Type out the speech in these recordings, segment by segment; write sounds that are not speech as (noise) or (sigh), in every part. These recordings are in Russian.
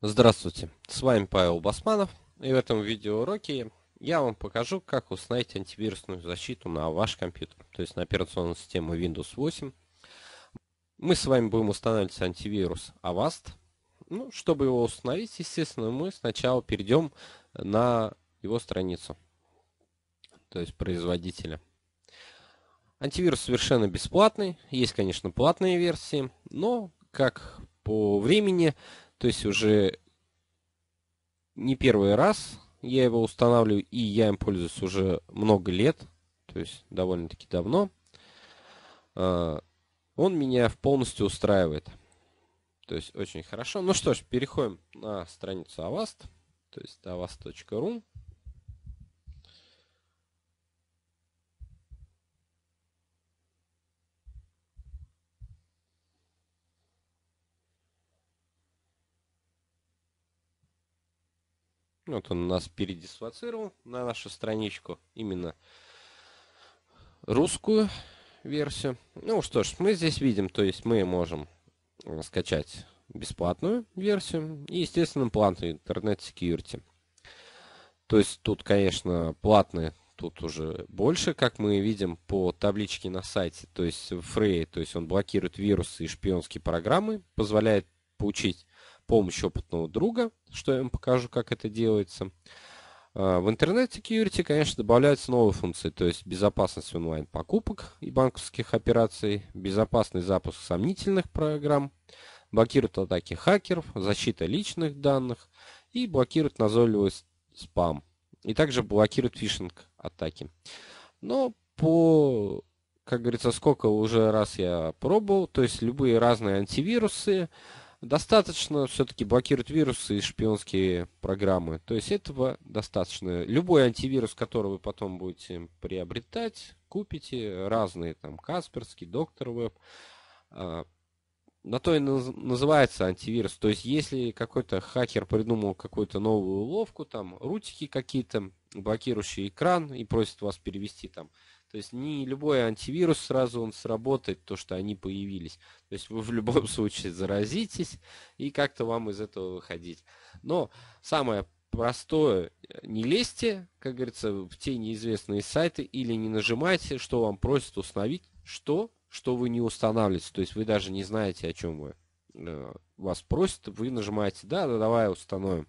Здравствуйте, с вами Павел Басманов и в этом видеоуроке я вам покажу, как установить антивирусную защиту на ваш компьютер, то есть на операционную систему Windows 8. Мы с вами будем устанавливать антивирус Avast. Ну, чтобы его установить, естественно, мы сначала перейдем на его страницу, то есть производителя. Антивирус совершенно бесплатный, есть, конечно, платные версии, но как по времени то есть уже не первый раз я его устанавливаю, и я им пользуюсь уже много лет, то есть довольно-таки давно. А, он меня полностью устраивает. То есть очень хорошо. Ну что ж, переходим на страницу Avast, то есть avast.ru. Вот он нас передислоцировал на нашу страничку, именно русскую версию. Ну что ж, мы здесь видим, то есть мы можем э, скачать бесплатную версию и, естественно, платную интернет security. То есть тут, конечно, платные тут уже больше, как мы видим по табличке на сайте. То есть фрей, то есть он блокирует вирусы и шпионские программы, позволяет получить помощь опытного друга, что я вам покажу, как это делается. А, в интернет-секьюрити, конечно, добавляются новые функции, то есть безопасность онлайн-покупок и банковских операций, безопасный запуск сомнительных программ, блокируют атаки хакеров, защита личных данных и блокируют назойливый спам. И также блокируют фишинг-атаки. Но по, как говорится, сколько уже раз я пробовал, то есть любые разные антивирусы, достаточно все-таки блокирует вирусы и шпионские программы. То есть этого достаточно. Любой антивирус, который вы потом будете приобретать, купите, разные там Касперский, Доктор Веб, а, на то и называется антивирус. То есть, если какой-то хакер придумал какую-то новую уловку, там рутики какие-то, блокирующий экран и просит вас перевести там то есть не любой антивирус сразу он сработает, то, что они появились. То есть вы в любом (laughs) случае заразитесь и как-то вам из этого выходить. Но самое простое, э, не лезьте, как говорится, в те неизвестные сайты или не нажимайте, что вам просят установить, что, что вы не устанавливаете. То есть вы даже не знаете, о чем вы э, вас просят, вы нажимаете «Да, да, давай установим»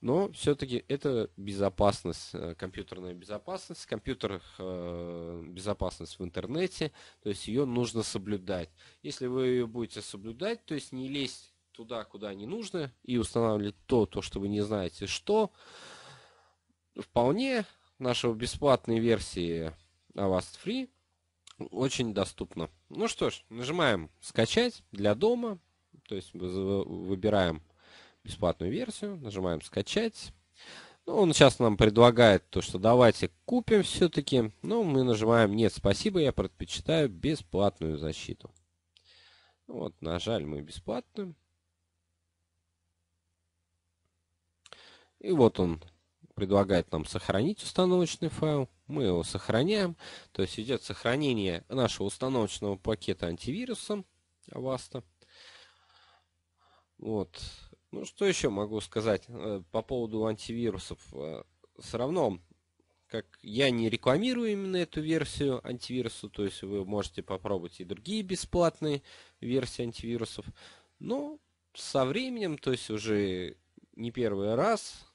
но все-таки это безопасность, э, компьютерная безопасность, компьютер э, безопасность в интернете, то есть ее нужно соблюдать. Если вы ее будете соблюдать, то есть не лезть туда, куда не нужно, и устанавливать то, то, что вы не знаете, что вполне нашего бесплатной версии Avast Free очень доступно. Ну что ж, нажимаем скачать для дома, то есть выбираем бесплатную версию, нажимаем «Скачать». Ну, он сейчас нам предлагает то, что давайте купим все-таки. Но ну, мы нажимаем «Нет, спасибо, я предпочитаю бесплатную защиту». Ну вот, нажали мы бесплатную. И вот он предлагает нам сохранить установочный файл. Мы его сохраняем. То есть идет сохранение нашего установочного пакета антивируса Avast. Вот. Ну, что еще могу сказать э, по поводу антивирусов? Э, Все равно, как я не рекламирую именно эту версию антивируса, то есть вы можете попробовать и другие бесплатные версии антивирусов, но со временем, то есть уже не первый раз,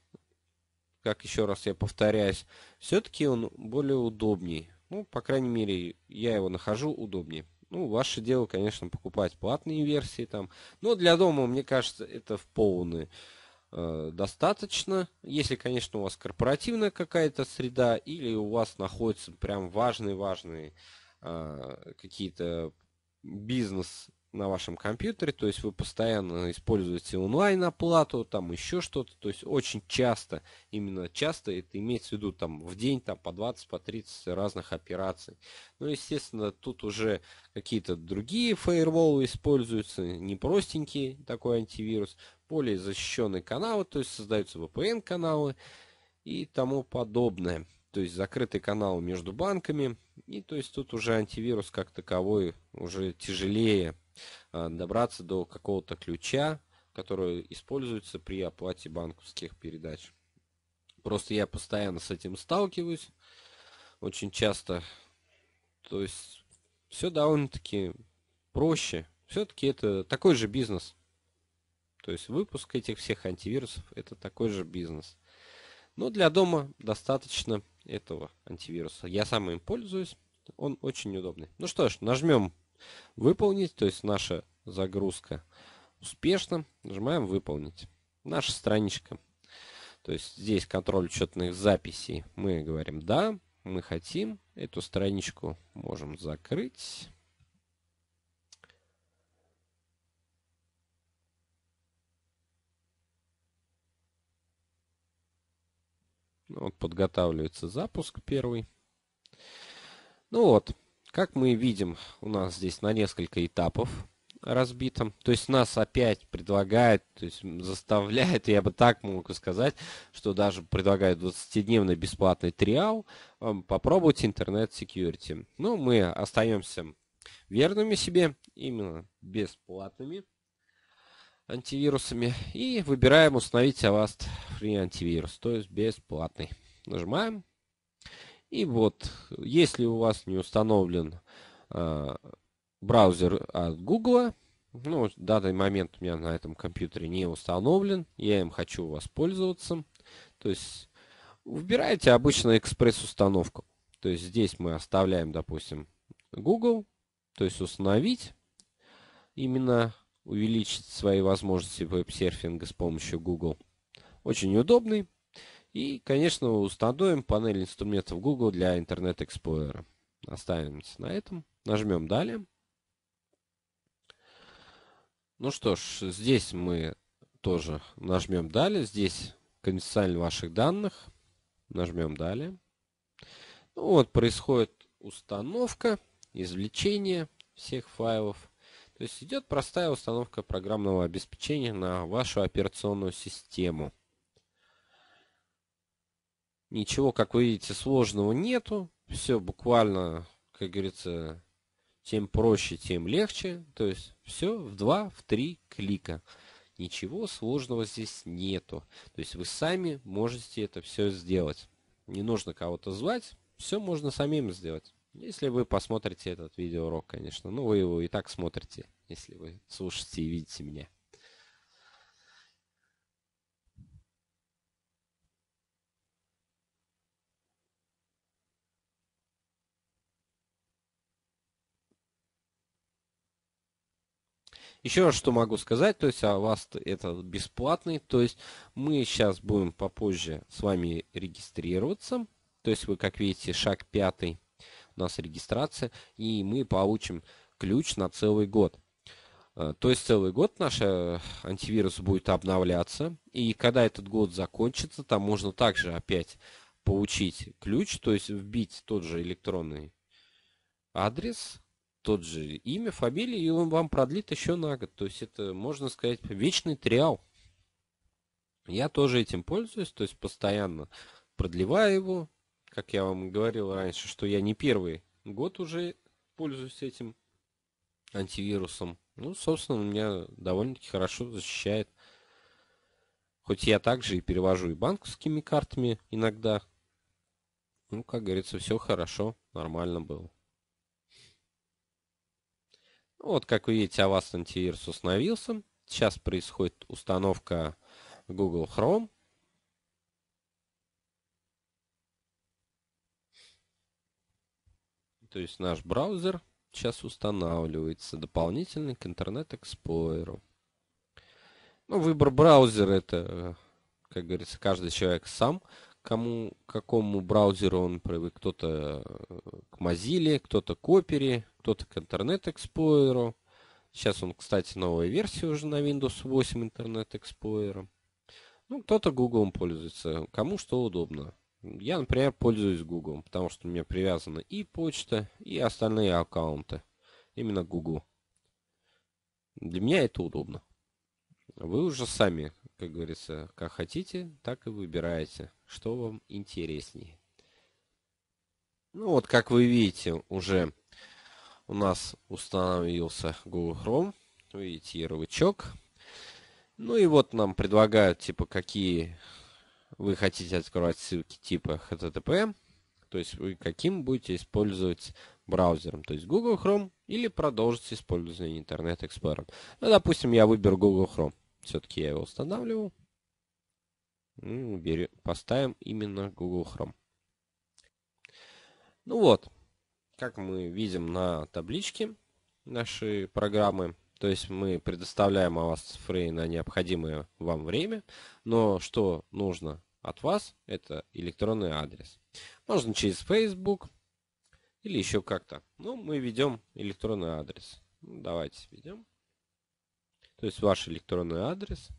как еще раз я повторяюсь, все-таки он более удобней. Ну, по крайней мере, я его нахожу удобнее. Ну, ваше дело, конечно, покупать платные версии там. Но для дома, мне кажется, это в полную э, достаточно. Если, конечно, у вас корпоративная какая-то среда, или у вас находятся прям важные-важные э, какие-то бизнес на вашем компьютере, то есть вы постоянно используете онлайн-оплату, там еще что-то, то есть очень часто, именно часто это имеется в виду там в день там по 20, по 30 разных операций. Ну, естественно, тут уже какие-то другие фаерволы используются, не простенький такой антивирус, более защищенные каналы, то есть создаются VPN-каналы и тому подобное. То есть закрытый канал между банками, и то есть тут уже антивирус как таковой уже тяжелее Э, добраться до какого-то ключа, который используется при оплате банковских передач. Просто я постоянно с этим сталкиваюсь, очень часто. То есть все довольно-таки проще. Все-таки это такой же бизнес. То есть выпуск этих всех антивирусов это такой же бизнес. Но для дома достаточно этого антивируса. Я сам им пользуюсь. Он очень удобный. Ну что ж, нажмем выполнить, то есть наша загрузка успешно, нажимаем выполнить. Наша страничка. То есть здесь контроль учетных записей. Мы говорим да, мы хотим. Эту страничку можем закрыть. Ну, вот подготавливается запуск первый. Ну вот, как мы видим, у нас здесь на несколько этапов разбито, То есть нас опять предлагают, то есть заставляют, я бы так мог сказать, что даже предлагают 20-дневный бесплатный триал. Эм, Попробуйте интернет-секьюрити. Но ну, мы остаемся верными себе, именно бесплатными антивирусами. И выбираем установить Avast Free антивирус, то есть бесплатный. Нажимаем и вот, если у вас не установлен э, браузер от Google, ну, в данный момент у меня на этом компьютере не установлен, я им хочу воспользоваться. То есть, выбираете обычно экспресс-установку. То есть, здесь мы оставляем, допустим, Google, то есть установить, именно увеличить свои возможности веб-серфинга с помощью Google. Очень удобный, и, конечно, установим панель инструментов Google для Internet Explorer. Оставимся на этом. Нажмем «Далее». Ну что ж, здесь мы тоже нажмем «Далее». Здесь конфиденциальность ваших данных. Нажмем «Далее». Ну, вот происходит установка, извлечение всех файлов. То есть идет простая установка программного обеспечения на вашу операционную систему. Ничего, как вы видите, сложного нету. Все буквально, как говорится, тем проще, тем легче. То есть все в 2, в 3 клика. Ничего сложного здесь нету. То есть вы сами можете это все сделать. Не нужно кого-то звать, все можно самим сделать. Если вы посмотрите этот видеоурок, конечно. Ну, вы его и так смотрите, если вы слушаете и видите меня. Еще раз, что могу сказать, то есть, а вас это бесплатный, то есть, мы сейчас будем попозже с вами регистрироваться, то есть, вы, как видите, шаг пятый у нас регистрация, и мы получим ключ на целый год. Э, то есть целый год наш э, антивирус будет обновляться, и когда этот год закончится, там можно также опять получить ключ, то есть вбить тот же электронный адрес, тот же имя, фамилия, и он вам продлит еще на год. То есть это, можно сказать, вечный триал. Я тоже этим пользуюсь, то есть постоянно продлеваю его. Как я вам говорил раньше, что я не первый год уже пользуюсь этим антивирусом. Ну, собственно, он меня довольно-таки хорошо защищает. Хоть я также и перевожу и банковскими картами иногда. Ну, как говорится, все хорошо, нормально было. Ну, вот, как вы видите, Avast Antivirus установился. Сейчас происходит установка Google Chrome. То есть наш браузер сейчас устанавливается дополнительный к Internet Explorer. Ну, выбор браузера это, как говорится, каждый человек сам, кому, какому браузеру он привык. Кто-то к Mozilla, кто-то к Opera, кто-то к Internet Explorer. Сейчас он, кстати, новая версия уже на Windows 8 Internet Explorer. Ну, кто-то Google пользуется, кому что удобно. Я, например, пользуюсь Google, потому что у меня привязана и почта, и остальные аккаунты. Именно Google. Для меня это удобно. Вы уже сами, как говорится, как хотите, так и выбираете, что вам интереснее. Ну вот, как вы видите, уже у нас установился Google Chrome. Видите, ярлычок. Ну и вот нам предлагают, типа, какие вы хотите открывать ссылки типа HTTP. То есть вы каким будете использовать браузером. То есть Google Chrome или продолжите использование Internet Explorer. Ну, допустим, я выберу Google Chrome. Все-таки я его устанавливал. Ну, поставим именно Google Chrome. Ну вот, как мы видим на табличке нашей программы, то есть мы предоставляем о вас цифры на необходимое вам время, но что нужно от вас, это электронный адрес. Можно через Facebook или еще как-то. Но ну, мы ведем электронный адрес. Ну, давайте ведем. То есть ваш электронный адрес –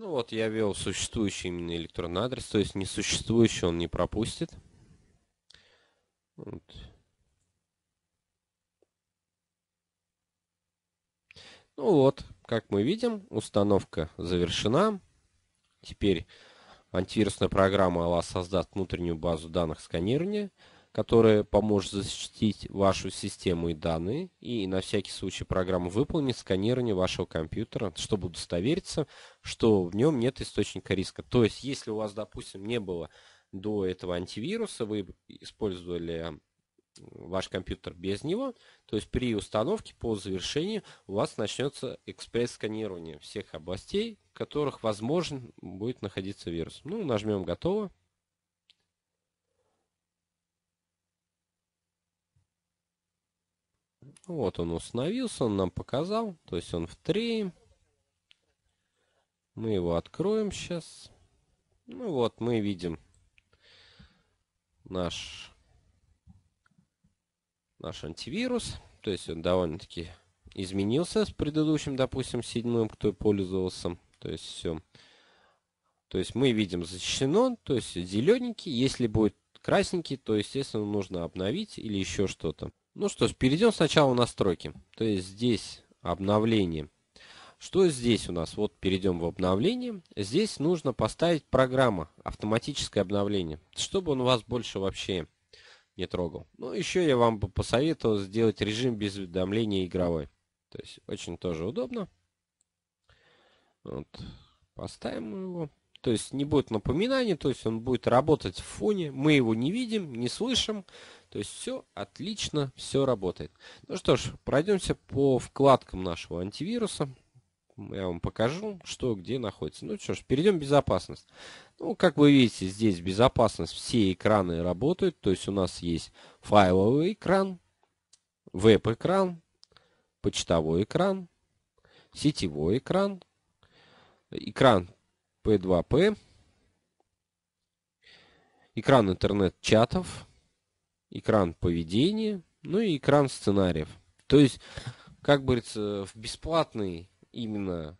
Ну вот я ввел существующий именно электронный адрес, то есть несуществующий он не пропустит. Вот. Ну вот, как мы видим, установка завершена. Теперь антивирусная программа LA создаст внутреннюю базу данных сканирования которая поможет защитить вашу систему и данные, и на всякий случай программа выполнит сканирование вашего компьютера, чтобы удостовериться, что в нем нет источника риска. То есть, если у вас, допустим, не было до этого антивируса, вы использовали ваш компьютер без него, то есть при установке по завершении у вас начнется экспресс-сканирование всех областей, в которых возможен будет находиться вирус. Ну, нажмем «Готово». Вот он установился, он нам показал. То есть он в 3. Мы его откроем сейчас. Ну вот, мы видим наш, наш антивирус. То есть он довольно-таки изменился с предыдущим, допустим, седьмым, кто пользовался. То есть все. То есть мы видим защищено, то есть зелененький. Если будет красненький, то, естественно, нужно обновить или еще что-то. Ну что ж, перейдем сначала в настройки. То есть здесь обновление. Что здесь у нас? Вот перейдем в обновление. Здесь нужно поставить программа, автоматическое обновление, чтобы он вас больше вообще не трогал. Ну, еще я вам бы посоветовал сделать режим без уведомления игровой. То есть очень тоже удобно. Вот. Поставим его. То есть не будет напоминаний, то есть он будет работать в фоне. Мы его не видим, не слышим. То есть все отлично, все работает. Ну что ж, пройдемся по вкладкам нашего антивируса. Я вам покажу, что где находится. Ну что ж, перейдем в безопасность. Ну, как вы видите, здесь безопасность, все экраны работают. То есть у нас есть файловый экран, веб-экран, почтовой экран, сетевой экран, экран P2P, экран интернет-чатов, экран поведения, ну и экран сценариев. То есть, как говорится, в бесплатной именно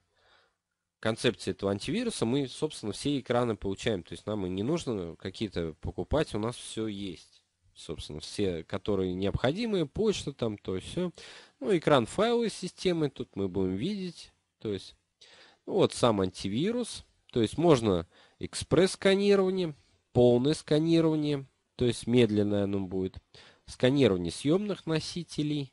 концепции этого антивируса мы, собственно, все экраны получаем. То есть нам и не нужно какие-то покупать, у нас все есть. Собственно, все, которые необходимы, почта там, то все. Ну, экран файловой системы, тут мы будем видеть. То есть, ну, вот сам антивирус. То есть можно экспресс-сканирование, полное сканирование, то есть медленное оно будет. Сканирование съемных носителей.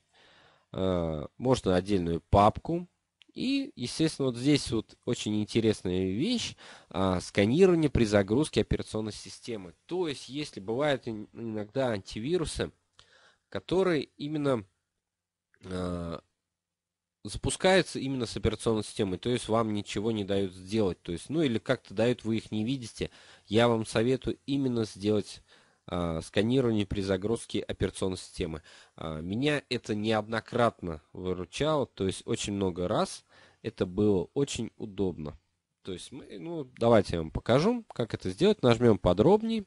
А, можно отдельную папку. И, естественно, вот здесь вот очень интересная вещь. А, сканирование при загрузке операционной системы. То есть, если бывают иногда антивирусы, которые именно а, запускаются именно с операционной системой, то есть вам ничего не дают сделать, то есть, ну или как-то дают, вы их не видите. Я вам советую именно сделать а, сканирование при загрузке операционной системы. А, меня это неоднократно выручало, то есть очень много раз это было очень удобно. То есть, мы, ну, давайте я вам покажу, как это сделать. Нажмем подробнее.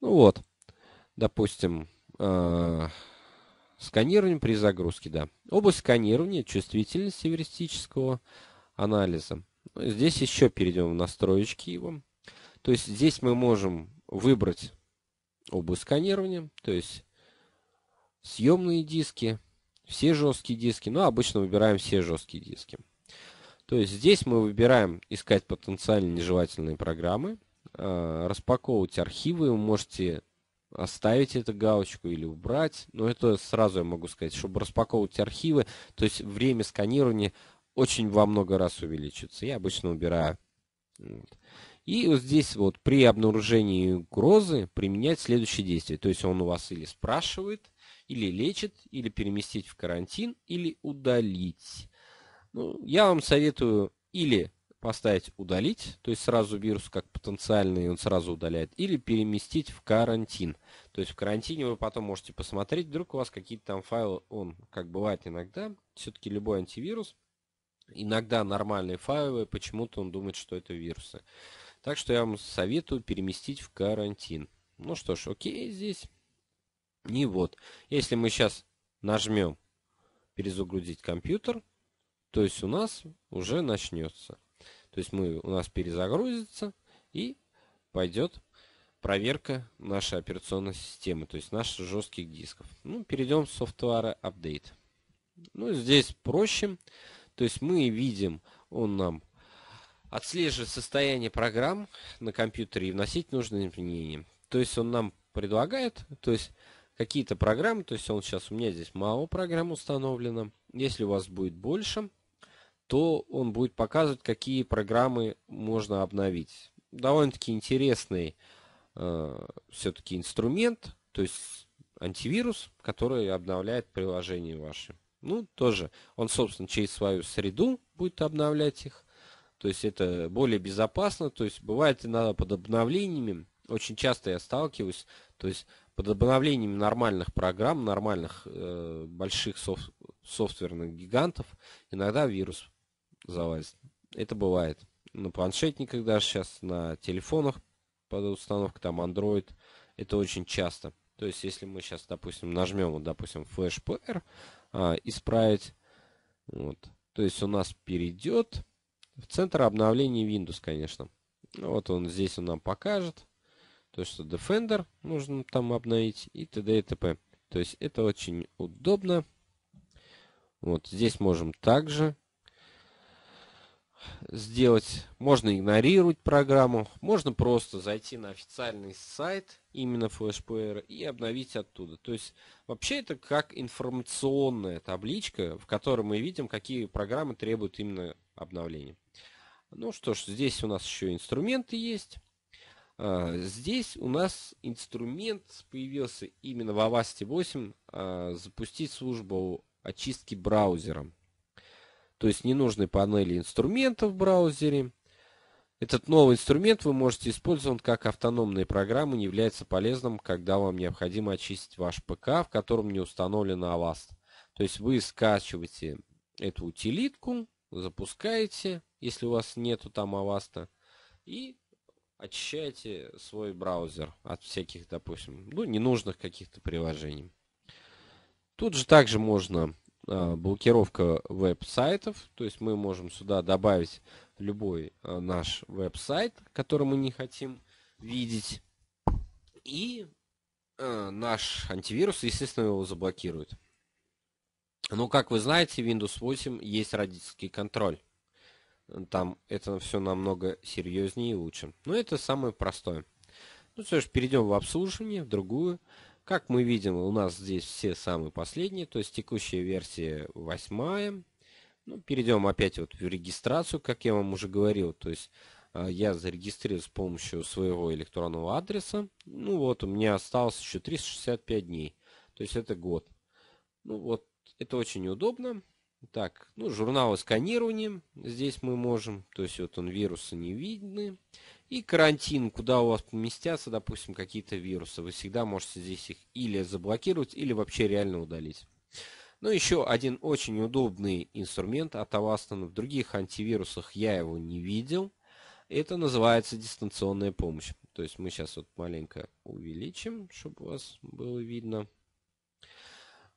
Ну вот, допустим, э, сканирование при загрузке, да. Область сканирования, чувствительность эверистического анализа. Ну, здесь еще перейдем в настроечки его. То есть здесь мы можем выбрать оба сканирования, то есть съемные диски, все жесткие диски, но обычно выбираем все жесткие диски. То есть здесь мы выбираем искать потенциально нежелательные программы, э, распаковывать архивы, вы можете оставить эту галочку или убрать. Но это сразу я могу сказать, чтобы распаковывать архивы, то есть время сканирования очень во много раз увеличится. Я обычно убираю. Вот. И вот здесь вот при обнаружении угрозы применять следующее действие. То есть он у вас или спрашивает, или лечит, или переместить в карантин, или удалить. Ну, я вам советую или поставить удалить, то есть сразу вирус как потенциальный, он сразу удаляет, или переместить в карантин. То есть в карантине вы потом можете посмотреть, вдруг у вас какие-то там файлы, он, как бывает иногда, все-таки любой антивирус, иногда нормальные файлы, почему-то он думает, что это вирусы. Так что я вам советую переместить в карантин. Ну что ж, окей здесь. И вот, если мы сейчас нажмем перезагрузить компьютер, то есть у нас уже начнется. То есть мы, у нас перезагрузится и пойдет проверка нашей операционной системы, то есть наших жестких дисков. Ну, перейдем с софтвара Update. Ну, здесь проще. То есть мы видим, он нам отслеживать состояние программ на компьютере и вносить нужные изменения. То есть он нам предлагает, то есть какие-то программы, то есть он сейчас у меня здесь мало программ установлено. Если у вас будет больше, то он будет показывать, какие программы можно обновить. Довольно-таки интересный э, все-таки инструмент, то есть антивирус, который обновляет приложение ваше. Ну, тоже он, собственно, через свою среду будет обновлять их. То есть это более безопасно. То есть бывает иногда под обновлениями, очень часто я сталкиваюсь, то есть под обновлениями нормальных программ, нормальных э, больших соф- софтверных гигантов, иногда вирус залазит. Это бывает. На планшетниках даже сейчас, на телефонах под установкой, там Android, это очень часто. То есть, если мы сейчас, допустим, нажмем, вот, допустим, флешплеер, а, исправить, вот, то есть у нас перейдет в центр обновления Windows, конечно. Ну, вот он здесь он нам покажет. То, что Defender нужно там обновить и т.д. и т.п. То есть это очень удобно. Вот здесь можем также сделать. Можно игнорировать программу. Можно просто зайти на официальный сайт именно Flash Player и обновить оттуда. То есть вообще это как информационная табличка, в которой мы видим, какие программы требуют именно обновлением. Ну что ж, здесь у нас еще инструменты есть. А, здесь у нас инструмент появился именно в Avast 8 а, запустить службу очистки браузера. То есть ненужные панели инструментов в браузере. Этот новый инструмент вы можете использовать как автономные программы, не является полезным, когда вам необходимо очистить ваш ПК, в котором не установлена Avast. То есть вы скачиваете эту утилитку, запускаете, если у вас нету там Avast, и очищаете свой браузер от всяких, допустим, ну, ненужных каких-то приложений. Тут же также можно а, блокировка веб-сайтов, то есть мы можем сюда добавить любой а, наш веб-сайт, который мы не хотим видеть, и а, наш антивирус, естественно, его заблокирует. Ну, как вы знаете, в Windows 8 есть родительский контроль. Там это все намного серьезнее и лучше. Но ну, это самое простое. Ну что ж, перейдем в обслуживание, в другую. Как мы видим, у нас здесь все самые последние, то есть текущая версия 8. Ну, перейдем опять вот в регистрацию, как я вам уже говорил. То есть а, я зарегистрировал с помощью своего электронного адреса. Ну вот, у меня осталось еще 365 дней. То есть это год. Ну вот, это очень удобно. Так, ну, журналы сканирования здесь мы можем. То есть, вот он, вирусы не видны. И карантин, куда у вас поместятся, допустим, какие-то вирусы. Вы всегда можете здесь их или заблокировать, или вообще реально удалить. Ну, еще один очень удобный инструмент от Avaston. В других антивирусах я его не видел. Это называется дистанционная помощь. То есть мы сейчас вот маленько увеличим, чтобы у вас было видно.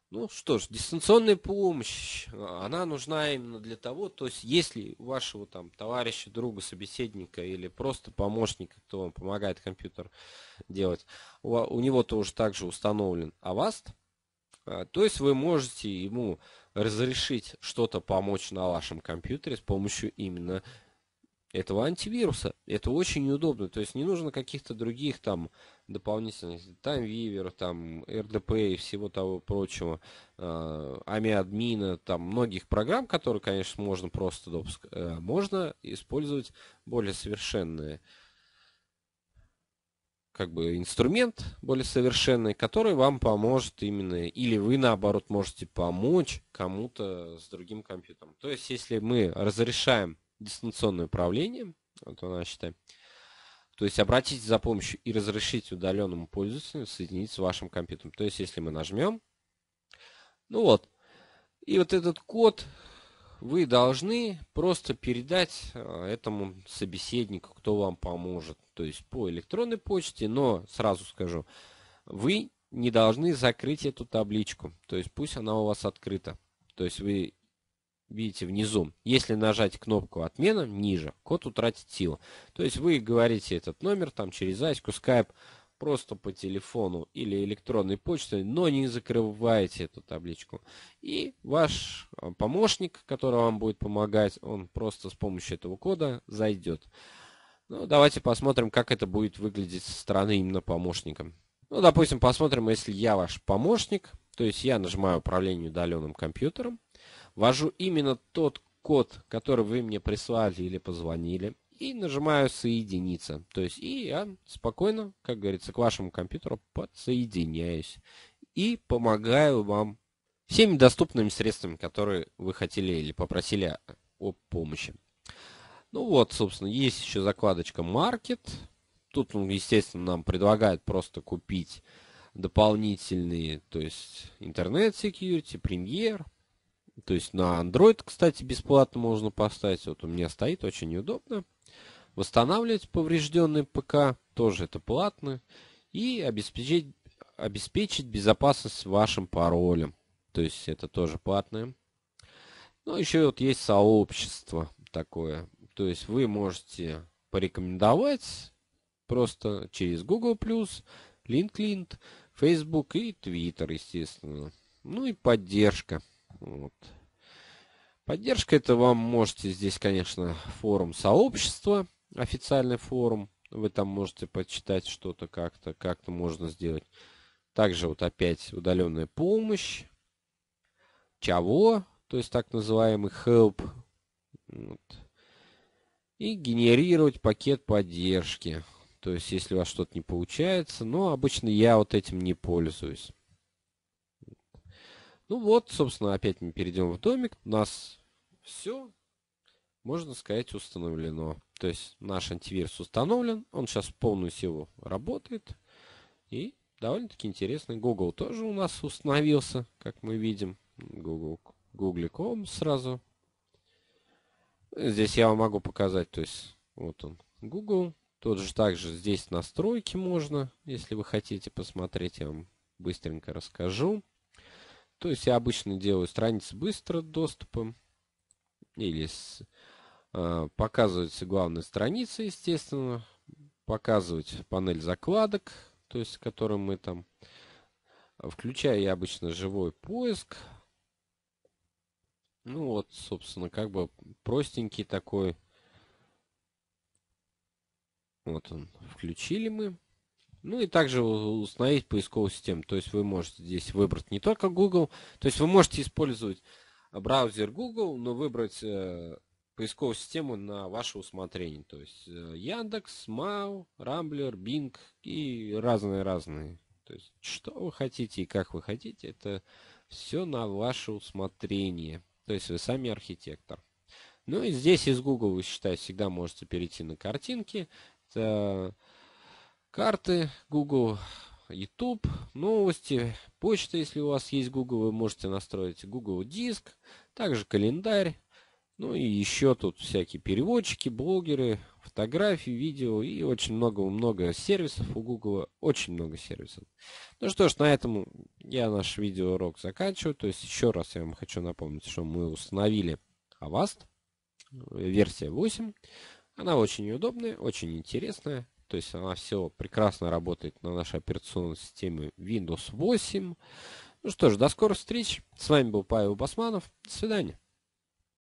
Ну что ж, дистанционная помощь, а, она нужна именно для того, то есть если у вашего там товарища, друга, собеседника или просто помощника, кто вам помогает компьютер делать, у, а, у него тоже также установлен Avast, а, то есть вы можете ему разрешить что-то помочь на вашем компьютере с помощью именно этого антивируса. Это очень удобно. То есть не нужно каких-то других там дополнительных TimeWeaver, там РДП и всего того прочего, э, админа там многих программ, которые, конечно, можно просто допуск. Э, можно использовать более совершенные как бы инструмент более совершенный, который вам поможет именно, или вы наоборот можете помочь кому-то с другим компьютером. То есть, если мы разрешаем дистанционное управление, вот она считает. То есть обратитесь за помощью и разрешите удаленному пользователю соединиться с вашим компьютером. То есть если мы нажмем, ну вот, и вот этот код вы должны просто передать э, этому собеседнику, кто вам поможет. То есть по электронной почте, но сразу скажу, вы не должны закрыть эту табличку. То есть пусть она у вас открыта. То есть вы видите, внизу. Если нажать кнопку «Отмена» ниже, код утратит силу. То есть вы говорите этот номер там через Аську, Skype, просто по телефону или электронной почтой, но не закрываете эту табличку. И ваш э, помощник, который вам будет помогать, он просто с помощью этого кода зайдет. Ну, давайте посмотрим, как это будет выглядеть со стороны именно помощника. Ну, допустим, посмотрим, если я ваш помощник, то есть я нажимаю управление удаленным компьютером, ввожу именно тот код, который вы мне прислали или позвонили, и нажимаю «Соединиться». То есть и я спокойно, как говорится, к вашему компьютеру подсоединяюсь и помогаю вам всеми доступными средствами, которые вы хотели или попросили о помощи. Ну вот, собственно, есть еще закладочка «Маркет». Тут он, естественно, нам предлагает просто купить дополнительные, то есть интернет-секьюрити, премьер, то есть на Android, кстати, бесплатно можно поставить. Вот у меня стоит, очень удобно. Восстанавливать поврежденный ПК, тоже это платно. И обеспечить, обеспечить безопасность вашим паролем. То есть это тоже платное. Ну, еще вот есть сообщество такое. То есть вы можете порекомендовать просто через Google+, LinkedIn, Facebook и Twitter, естественно. Ну и поддержка. Вот. Поддержка это вам можете здесь, конечно, форум сообщества, официальный форум. Вы там можете почитать что-то как-то, как-то можно сделать. Также вот опять удаленная помощь. Чего? То есть так называемый help. Вот. И генерировать пакет поддержки. То есть, если у вас что-то не получается. Но обычно я вот этим не пользуюсь. Ну вот, собственно, опять мы перейдем в домик. У нас все, можно сказать, установлено. То есть наш антивирус установлен, он сейчас в полную силу работает. И довольно-таки интересный Google тоже у нас установился, как мы видим. Google, Google.com сразу. Здесь я вам могу показать, то есть вот он, Google. Тут же также здесь настройки можно, если вы хотите посмотреть, я вам быстренько расскажу. То есть я обычно делаю страницы быстро доступом или с, э, показывать главные страницы, естественно, показывать панель закладок, то есть которым мы там включая я обычно живой поиск. Ну вот, собственно, как бы простенький такой. Вот он, включили мы. Ну и также установить поисковую систему. То есть вы можете здесь выбрать не только Google, то есть вы можете использовать э, браузер Google, но выбрать э, поисковую систему на ваше усмотрение. То есть э, Яндекс, Мау, Рамблер, Bing и разные-разные. То есть что вы хотите и как вы хотите, это все на ваше усмотрение. То есть вы сами архитектор. Ну и здесь из Google, вы считаю, всегда можете перейти на картинки. Это карты Google, YouTube, новости, почта, если у вас есть Google, вы можете настроить Google Диск, также календарь, ну и еще тут всякие переводчики, блогеры, фотографии, видео и очень много-много сервисов у Google, очень много сервисов. Ну что ж, на этом я наш видеоурок заканчиваю. То есть еще раз я вам хочу напомнить, что мы установили Avast, версия 8. Она очень удобная, очень интересная то есть она все прекрасно работает на нашей операционной системе Windows 8. Ну что ж, до скорых встреч. С вами был Павел Басманов. До свидания.